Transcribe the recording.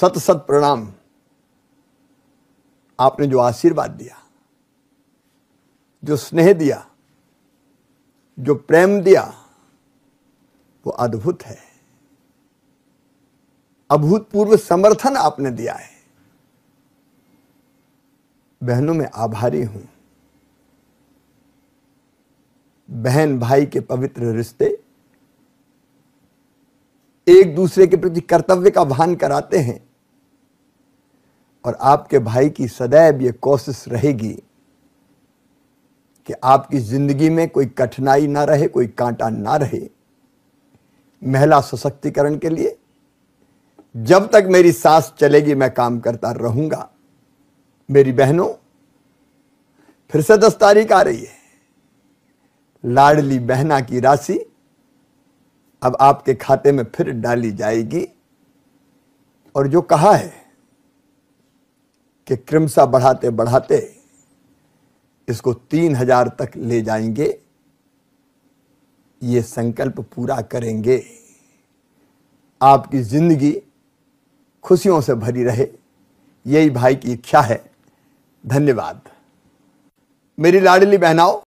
सत सत प्रणाम आपने जो आशीर्वाद दिया जो स्नेह दिया जो प्रेम दिया वो अद्भुत है अभूतपूर्व समर्थन आपने दिया है बहनों में आभारी हूं बहन भाई के पवित्र रिश्ते एक दूसरे के प्रति कर्तव्य का भान कराते हैं और आपके भाई की सदैव यह कोशिश रहेगी कि आपकी जिंदगी में कोई कठिनाई ना रहे कोई कांटा ना रहे महिला सशक्तिकरण के लिए जब तक मेरी सांस चलेगी मैं काम करता रहूंगा मेरी बहनों फिर से दस तारीख आ रही है लाडली बहना की राशि अब आपके खाते में फिर डाली जाएगी और जो कहा है कि क्रिमसा बढ़ाते बढ़ाते इसको तीन हजार तक ले जाएंगे ये संकल्प पूरा करेंगे आपकी जिंदगी खुशियों से भरी रहे यही भाई की इच्छा है धन्यवाद मेरी लाडली बहनाओं